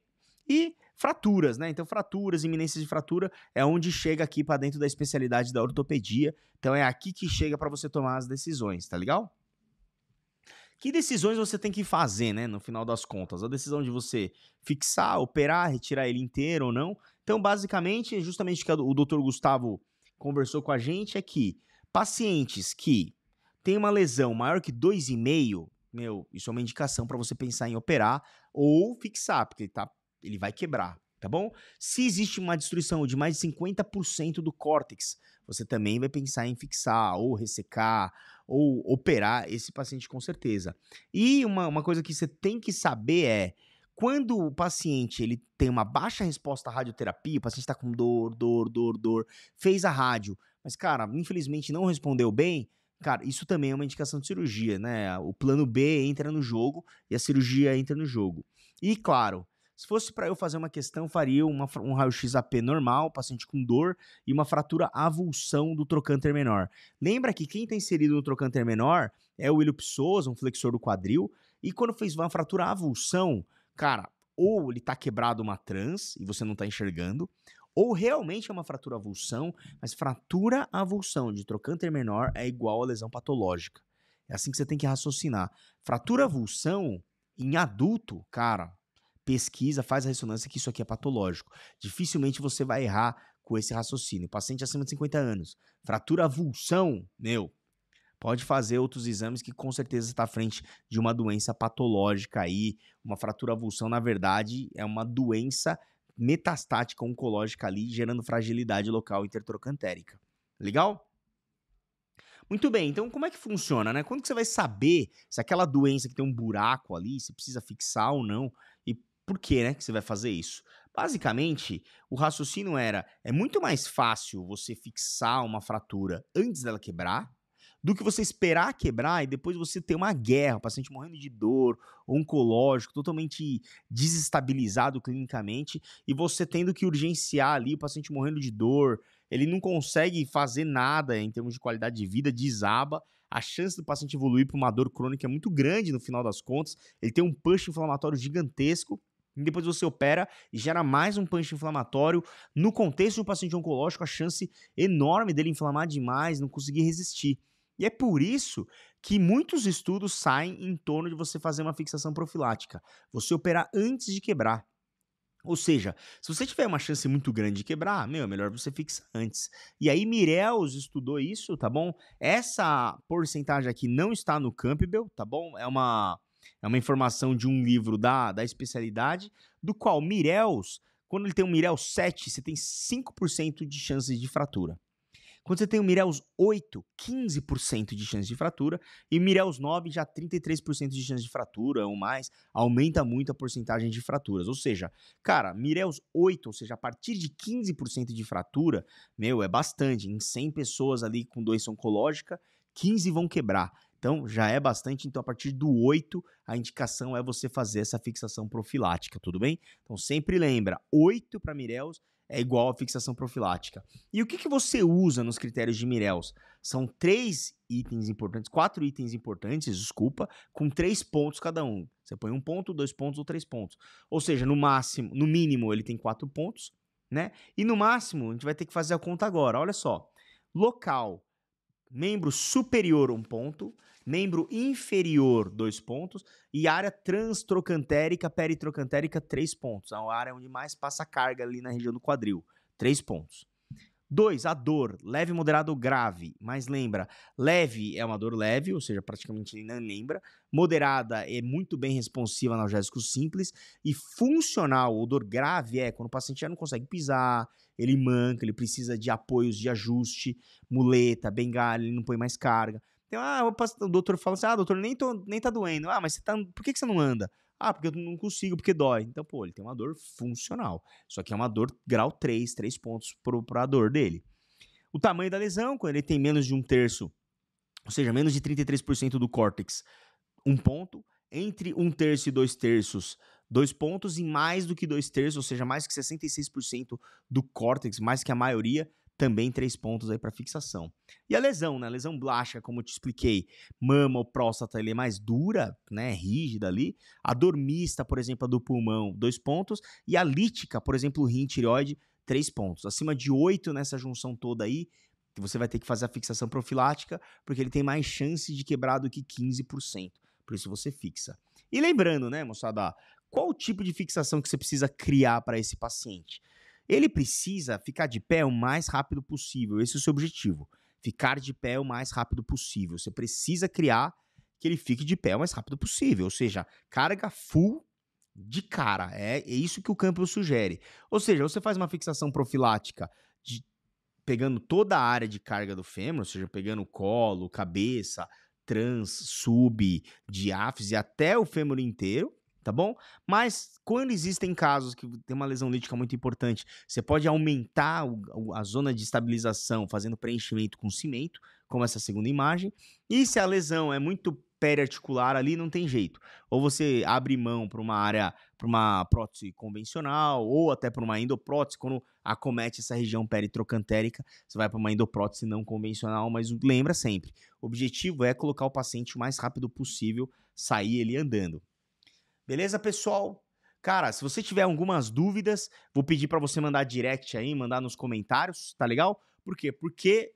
E fraturas, né? Então, fraturas, iminências de fratura é onde chega aqui para dentro da especialidade da ortopedia. Então, é aqui que chega para você tomar as decisões, tá legal? Que decisões você tem que fazer, né? No final das contas, a decisão de você fixar, operar, retirar ele inteiro ou não. Então, basicamente, justamente o que o doutor Gustavo conversou com a gente é que pacientes que têm uma lesão maior que 2,5, meu, isso é uma indicação para você pensar em operar ou fixar, porque ele tá ele vai quebrar, tá bom? Se existe uma destruição de mais de 50% do córtex, você também vai pensar em fixar ou ressecar ou operar esse paciente com certeza. E uma, uma coisa que você tem que saber é quando o paciente ele tem uma baixa resposta à radioterapia, o paciente está com dor, dor, dor, dor, fez a rádio, mas cara, infelizmente não respondeu bem, cara, isso também é uma indicação de cirurgia, né? O plano B entra no jogo e a cirurgia entra no jogo. E claro, se fosse para eu fazer uma questão, faria uma, um raio-x AP normal, paciente com dor e uma fratura avulsão do trocânter menor. Lembra que quem está inserido no trocânter menor é o Willio um flexor do quadril, e quando fez uma fratura avulsão, cara, ou ele está quebrado uma trans e você não está enxergando, ou realmente é uma fratura avulsão, mas fratura avulsão de trocânter menor é igual a lesão patológica. É assim que você tem que raciocinar. Fratura avulsão em adulto, cara, pesquisa, faz a ressonância que isso aqui é patológico. Dificilmente você vai errar com esse raciocínio. Paciente acima de 50 anos, fratura avulsão, meu, pode fazer outros exames que com certeza está à frente de uma doença patológica aí. Uma fratura avulsão, na verdade, é uma doença metastática oncológica ali, gerando fragilidade local intertrocantérica. Legal? Muito bem, então como é que funciona, né? Quando que você vai saber se aquela doença que tem um buraco ali, se precisa fixar ou não? por que, né, que você vai fazer isso? Basicamente, o raciocínio era: é muito mais fácil você fixar uma fratura antes dela quebrar do que você esperar quebrar e depois você ter uma guerra, o paciente morrendo de dor, oncológico, totalmente desestabilizado clinicamente, e você tendo que urgenciar ali o paciente morrendo de dor, ele não consegue fazer nada em termos de qualidade de vida, desaba. A chance do paciente evoluir para uma dor crônica é muito grande no final das contas. Ele tem um push inflamatório gigantesco depois você opera e gera mais um punch inflamatório. No contexto de um paciente oncológico, a chance enorme dele inflamar demais, não conseguir resistir. E é por isso que muitos estudos saem em torno de você fazer uma fixação profilática. Você operar antes de quebrar. Ou seja, se você tiver uma chance muito grande de quebrar, meu, é melhor você fixar antes. E aí Mirels estudou isso, tá bom? Essa porcentagem aqui não está no Campbell, tá bom? É uma é uma informação de um livro da, da especialidade, do qual Mireus, quando ele tem um Mireus 7, você tem 5% de chances de fratura. Quando você tem um Mireus 8, 15% de chance de fratura, e Mireus 9 já 33% de chance de fratura ou mais, aumenta muito a porcentagem de fraturas. Ou seja, cara, Mireus 8, ou seja, a partir de 15% de fratura, meu, é bastante. Em 100 pessoas ali com doença oncológica, 15 vão quebrar. Então, já é bastante. Então, a partir do 8, a indicação é você fazer essa fixação profilática, tudo bem? Então, sempre lembra, 8 para Mirels é igual a fixação profilática. E o que, que você usa nos critérios de Mirels? São três itens importantes, quatro itens importantes, desculpa, com três pontos cada um. Você põe um ponto, dois pontos ou três pontos. Ou seja, no máximo, no mínimo, ele tem quatro pontos, né? E no máximo, a gente vai ter que fazer a conta agora. Olha só. Local, membro superior um ponto, membro inferior dois pontos e área transtrocantérica, peritrocantérica três pontos. É a área onde mais passa carga ali na região do quadril, três pontos. Dois, a dor, leve, moderado ou grave. Mas lembra, leve é uma dor leve, ou seja, praticamente nem lembra. Moderada é muito bem responsiva, analgésicos simples. E funcional ou dor grave é quando o paciente já não consegue pisar, ele manca, ele precisa de apoios de ajuste, muleta, bengala, ele não põe mais carga. Então, ah, o doutor fala assim: ah, doutor, nem, tô, nem tá doendo. Ah, mas você tá, por que, que você não anda? Ah, porque eu não consigo, porque dói. Então, pô, ele tem uma dor funcional. Só que é uma dor grau 3, 3 pontos para a dor dele. O tamanho da lesão, quando ele tem menos de um terço, ou seja, menos de 33% do córtex, um ponto. Entre um terço e dois terços, dois pontos. E mais do que dois terços, ou seja, mais que 66% do córtex, mais que a maioria, também três pontos aí para fixação. E a lesão, né? A lesão blástica, como eu te expliquei, mama ou próstata, ele é mais dura, né? É rígida ali. A dormista, por exemplo, a do pulmão, dois pontos. E a lítica, por exemplo, o rim tireoide, três pontos. Acima de oito nessa junção toda aí, você vai ter que fazer a fixação profilática, porque ele tem mais chance de quebrar do que 15%. Por isso você fixa. E lembrando, né, moçada, qual o tipo de fixação que você precisa criar para esse paciente? Ele precisa ficar de pé o mais rápido possível. Esse é o seu objetivo. Ficar de pé o mais rápido possível. Você precisa criar que ele fique de pé o mais rápido possível. Ou seja, carga full de cara. É, é isso que o campo sugere. Ou seja, você faz uma fixação profilática de, pegando toda a área de carga do fêmur, ou seja, pegando colo, cabeça, trans, sub, diáfise até o fêmur inteiro tá bom? Mas quando existem casos que tem uma lesão lítica muito importante, você pode aumentar o, a zona de estabilização fazendo preenchimento com cimento, como essa segunda imagem. E se a lesão é muito periarticular ali, não tem jeito. Ou você abre mão para uma área, para uma prótese convencional, ou até para uma endoprótese, quando acomete essa região peritrocantérica, você vai para uma endoprótese não convencional, mas lembra sempre, o objetivo é colocar o paciente o mais rápido possível, sair ele andando. Beleza, pessoal? Cara, se você tiver algumas dúvidas, vou pedir para você mandar direct aí, mandar nos comentários, tá legal? Por quê? Porque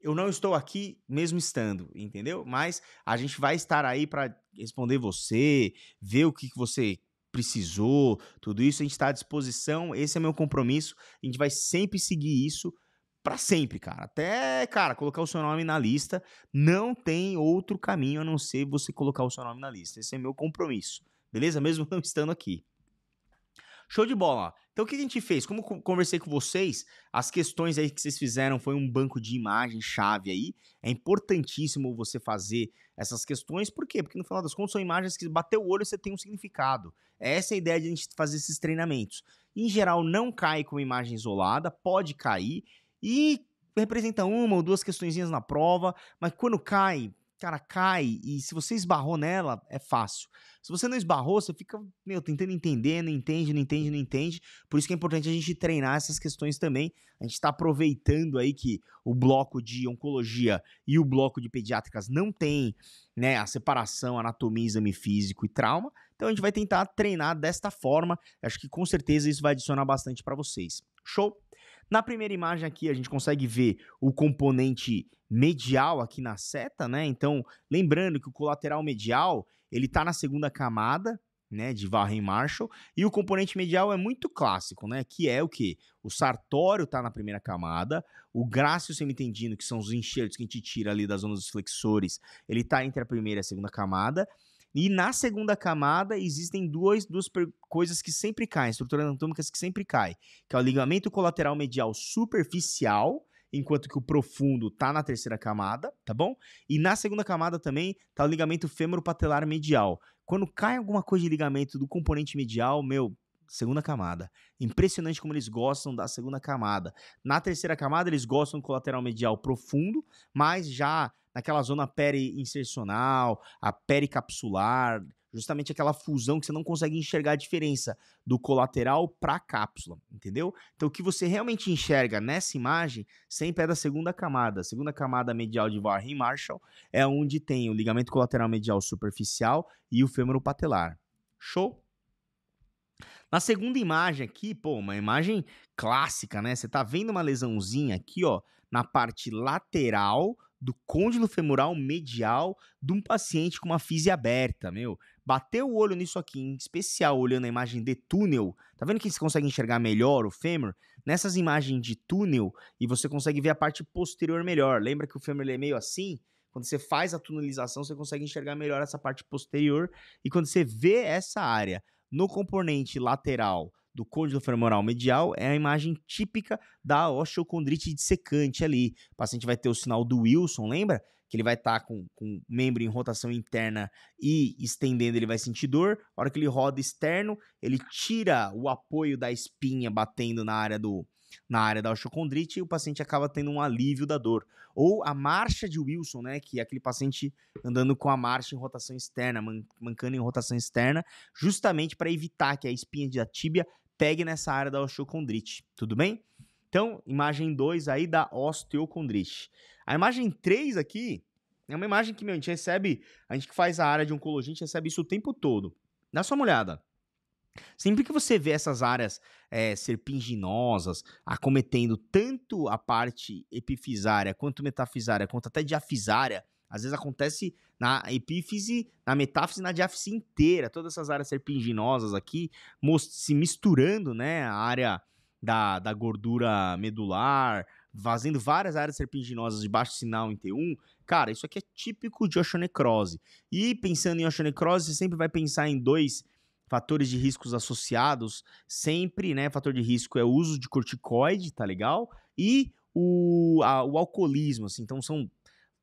eu não estou aqui mesmo estando, entendeu? Mas a gente vai estar aí para responder você, ver o que, que você precisou, tudo isso a gente está à disposição. Esse é meu compromisso. A gente vai sempre seguir isso para sempre, cara. Até, cara, colocar o seu nome na lista. Não tem outro caminho a não ser você colocar o seu nome na lista. Esse é meu compromisso beleza? Mesmo não estando aqui. Show de bola. Então o que a gente fez? Como conversei com vocês, as questões aí que vocês fizeram foi um banco de imagem chave aí. É importantíssimo você fazer essas questões. Por quê? Porque no final das contas são imagens que bateu o olho você tem um significado. É essa é a ideia de a gente fazer esses treinamentos. Em geral não cai com imagem isolada, pode cair e representa uma ou duas questõezinhas na prova, mas quando cai, cara, cai e se você esbarrou nela, é fácil. Se você não esbarrou, você fica, meu, tentando entender, não entende, não entende, não entende. Por isso que é importante a gente treinar essas questões também. A gente está aproveitando aí que o bloco de oncologia e o bloco de pediátricas não tem, né, a separação, anatomia, exame físico e trauma. Então a gente vai tentar treinar desta forma. Acho que com certeza isso vai adicionar bastante para vocês. Show? Na primeira imagem aqui, a gente consegue ver o componente medial aqui na seta, né? Então, lembrando que o colateral medial, ele tá na segunda camada, né, de Warren Marshall, e o componente medial é muito clássico, né, que é o que? O sartório está na primeira camada, o grácil semitendino, que são os enxertos que a gente tira ali das zonas dos flexores, ele está entre a primeira e a segunda camada, e na segunda camada existem duas, duas coisas que sempre caem, estruturas anatômicas que sempre caem, que é o ligamento colateral medial superficial, enquanto que o profundo está na terceira camada, tá bom? E na segunda camada também está o ligamento fêmoro-patelar medial. Quando cai alguma coisa de ligamento do componente medial, meu, segunda camada. Impressionante como eles gostam da segunda camada. Na terceira camada, eles gostam do colateral medial profundo, mas já naquela zona peri-insercional, a pericapsular, justamente aquela fusão que você não consegue enxergar a diferença do colateral para a cápsula, entendeu? Então o que você realmente enxerga nessa imagem sempre é da segunda camada. A segunda camada medial de Warren Marshall é onde tem o ligamento colateral medial superficial e o fêmur patelar. Show? Na segunda imagem aqui, pô, uma imagem clássica, né? Você tá vendo uma lesãozinha aqui, ó, na parte lateral do côndilo femoral medial de um paciente com uma fise aberta, meu. Bateu o olho nisso aqui, em especial olhando a imagem de túnel. Tá vendo que você consegue enxergar melhor o fêmur? Nessas imagens de túnel e você consegue ver a parte posterior melhor. Lembra que o fêmur é meio assim? Quando você faz a tunelização, você consegue enxergar melhor essa parte posterior e quando você vê essa área no componente lateral do côndilo femoral medial é a imagem típica da osteocondrite dissecante ali. O paciente vai ter o sinal do Wilson, lembra? Que ele vai estar tá com, com o membro em rotação interna e estendendo, ele vai sentir dor. A hora que ele roda externo, ele tira o apoio da espinha batendo na área do, na área da osteocondrite e o paciente acaba tendo um alívio da dor. Ou a marcha de Wilson, né, que é aquele paciente andando com a marcha em rotação externa, man mancando em rotação externa, justamente para evitar que a espinha da tíbia pegue nessa área da osteocondrite, tudo bem? Então, imagem 2 aí da osteocondrite. A imagem 3 aqui é uma imagem que meu, a gente recebe, a gente que faz a área de oncologia, a gente recebe isso o tempo todo. Dá só uma olhada. Sempre que você vê essas áreas é, eh, serpiginosas acometendo tanto a parte epifisária, quanto metafisária, quanto até diafisária, às vezes acontece na epífise, na metáfise, na diáfise inteira, todas essas áreas serpinginosas aqui se misturando, né, a área da, da gordura medular, fazendo várias áreas serpinginosas de baixo sinal em T1, cara, isso aqui é típico de osteonecrose. E pensando em osteonecrose, você sempre vai pensar em dois fatores de riscos associados, sempre, né? Fator de risco é o uso de corticoide, tá legal? E o, a, o alcoolismo, assim. Então, são.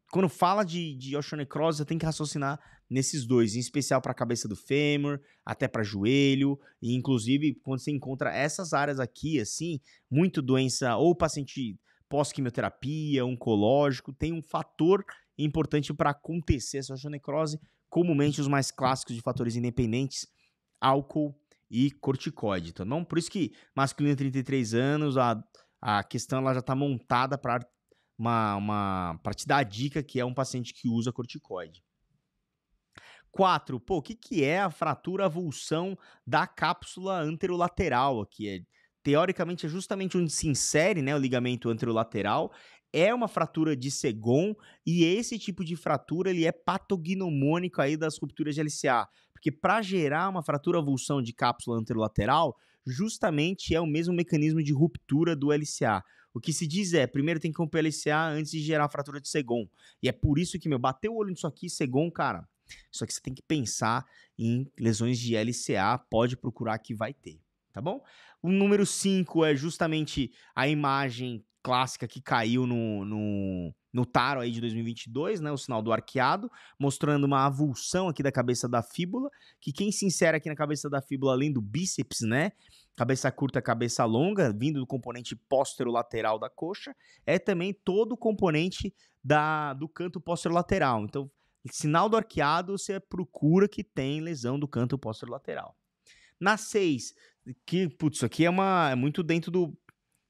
Quando fala de, de osteonecrose, você tem que raciocinar nesses dois, em especial para a cabeça do fêmur, até para joelho, e inclusive quando você encontra essas áreas aqui, assim, muito doença ou paciente pós-quimioterapia, oncológico, tem um fator importante para acontecer essa osteonecrose, comumente os mais clássicos de fatores independentes, álcool e corticoide, tá então, bom? Por isso que masculino 33 anos, a, a questão ela já está montada para uma, uma, te dar a dica que é um paciente que usa corticoide. 4. Pô, o que, que é a fratura avulsão da cápsula anterolateral aqui? É, teoricamente é justamente onde se insere né, o ligamento anterolateral. É uma fratura de Segon e esse tipo de fratura ele é patognomônico aí das rupturas de LCA. Porque para gerar uma fratura avulsão de cápsula anterolateral, justamente é o mesmo mecanismo de ruptura do LCA. O que se diz é, primeiro tem que romper o LCA antes de gerar a fratura de Segon. E é por isso que, meu, bateu o olho nisso aqui, Segon, cara, só que você tem que pensar em lesões de LCA, pode procurar que vai ter, tá bom? O número 5 é justamente a imagem clássica que caiu no, no, no Taro aí de 2022, né, o sinal do arqueado, mostrando uma avulsão aqui da cabeça da fíbula, que quem se insere aqui na cabeça da fíbula, além do bíceps, né, cabeça curta, cabeça longa, vindo do componente póstero-lateral da coxa, é também todo o componente da, do canto póstero-lateral. Então, sinal do arqueado, você procura que tem lesão do canto póstero-lateral. Na 6, que, putz, isso aqui é, uma, é muito dentro do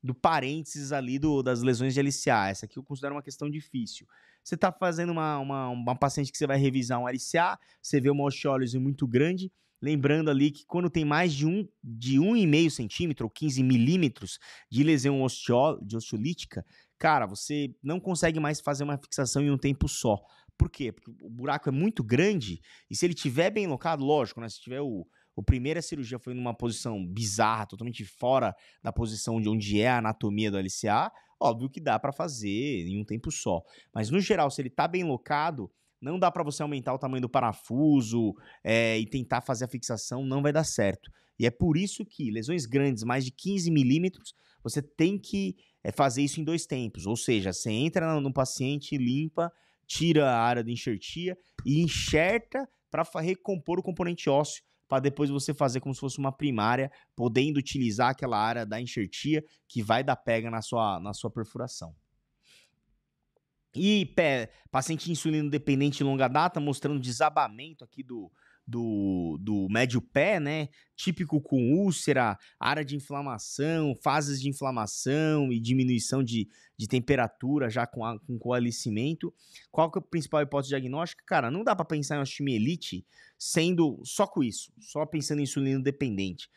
do parênteses ali do, das lesões de LCA. Essa aqui eu considero uma questão difícil. Você está fazendo uma, uma, uma, paciente que você vai revisar um LCA, você vê uma osteólise muito grande. Lembrando ali que quando tem mais de 1,5 um, de um centímetro ou 15 milímetros de lesão osteo, de osteolítica, cara, você não consegue mais fazer uma fixação em um tempo só. Por quê? Porque o buraco é muito grande e se ele tiver bem locado, lógico, né? Se tiver o, o primeiro a cirurgia foi numa posição bizarra, totalmente fora da posição de onde é a anatomia do LCA. Óbvio que dá para fazer em um tempo só. Mas no geral, se ele tá bem locado, não dá para você aumentar o tamanho do parafuso é, e tentar fazer a fixação, não vai dar certo. E é por isso que lesões grandes, mais de 15 milímetros, você tem que é, fazer isso em dois tempos. Ou seja, você entra no paciente, limpa, tira a área de enxertia e enxerta para recompor o componente ósseo para depois você fazer como se fosse uma primária, podendo utilizar aquela área da enxertia que vai dar pega na sua, na sua perfuração. E pé, paciente insulino dependente de longa data, mostrando desabamento aqui do, do, do médio pé, né? Típico com úlcera, área de inflamação, fases de inflamação e diminuição de, de temperatura já com, a, com coalescimento. Qual que é a principal hipótese diagnóstica? Cara, não dá para pensar em osteomielite sendo só com isso, só pensando em insulino dependente.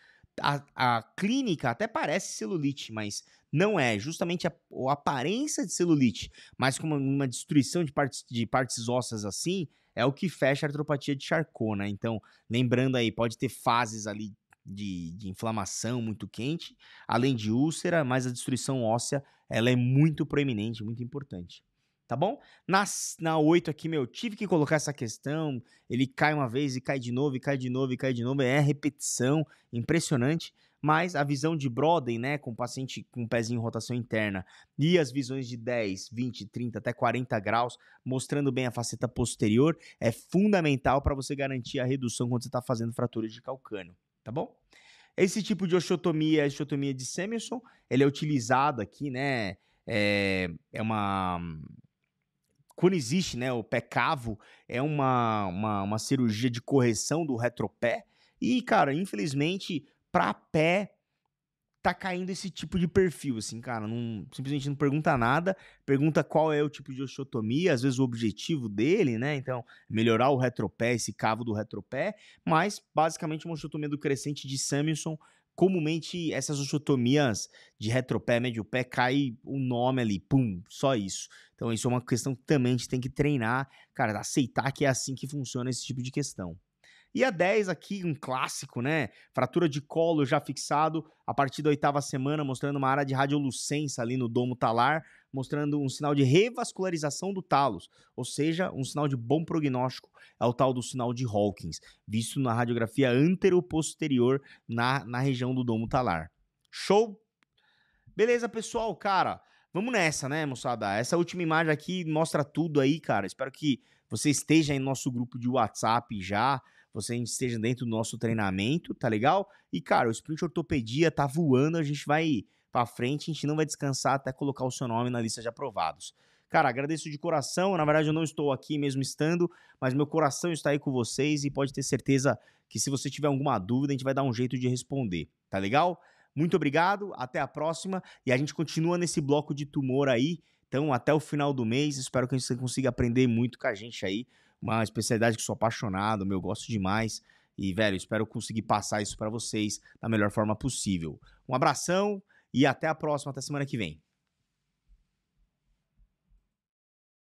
A, a, clínica até parece celulite, mas não é. Justamente a, a aparência de celulite, mas com uma, uma destruição de partes, de partes ósseas assim, é o que fecha a artropatia de Charcot, né? Então, lembrando aí, pode ter fases ali de, de, inflamação muito quente, além de úlcera, mas a destruição óssea ela é muito proeminente, muito importante. Tá bom? Nas, na 8 aqui, meu, tive que colocar essa questão. Ele cai uma vez e cai de novo, e cai de novo, e cai de novo. É repetição, impressionante mas a visão de Broden, né, com paciente com um pezinho em rotação interna, e as visões de 10, 20, 30 até 40 graus, mostrando bem a faceta posterior, é fundamental para você garantir a redução quando você está fazendo fratura de calcânio, tá bom? Esse tipo de osteotomia é a osteotomia de Semerson, ele é utilizado aqui, né, é, é uma quando existe né, o pé cavo, é uma, uma, uma cirurgia de correção do retropé. E, cara, infelizmente, pra pé tá caindo esse tipo de perfil, assim, cara. Não, simplesmente não pergunta nada, pergunta qual é o tipo de osteotomia, às vezes o objetivo dele, né? Então, melhorar o retropé, esse cavo do retropé, mas basicamente uma osteotomia do crescente de Samuelson. Comumente essas osteotomias de retropé, médio pé, cai o um nome ali, pum, só isso. Então, isso é uma questão que também a gente tem que treinar, cara, aceitar que é assim que funciona esse tipo de questão. E a 10 aqui, um clássico, né? Fratura de colo já fixado a partir da oitava semana, mostrando uma área de radiolucência ali no domo talar, mostrando um sinal de revascularização do talos, ou seja, um sinal de bom prognóstico, é o tal do sinal de Hawkins, visto na radiografia anteroposterior na, na região do domo talar. Show? Beleza, pessoal, cara. Vamos nessa, né, moçada? Essa última imagem aqui mostra tudo aí, cara. Espero que você esteja em nosso grupo de WhatsApp já você esteja dentro do nosso treinamento, tá legal? E, cara, o Sprint Ortopedia tá voando, a gente vai para frente, a gente não vai descansar até colocar o seu nome na lista de aprovados. Cara, agradeço de coração. Na verdade, eu não estou aqui mesmo estando, mas meu coração está aí com vocês e pode ter certeza que se você tiver alguma dúvida, a gente vai dar um jeito de responder, tá legal? Muito obrigado, até a próxima e a gente continua nesse bloco de tumor aí. Então, até o final do mês, espero que você consiga aprender muito com a gente aí uma especialidade que sou apaixonado, meu, gosto demais. E, velho, espero conseguir passar isso para vocês da melhor forma possível. Um abração e até a próxima, até semana que vem.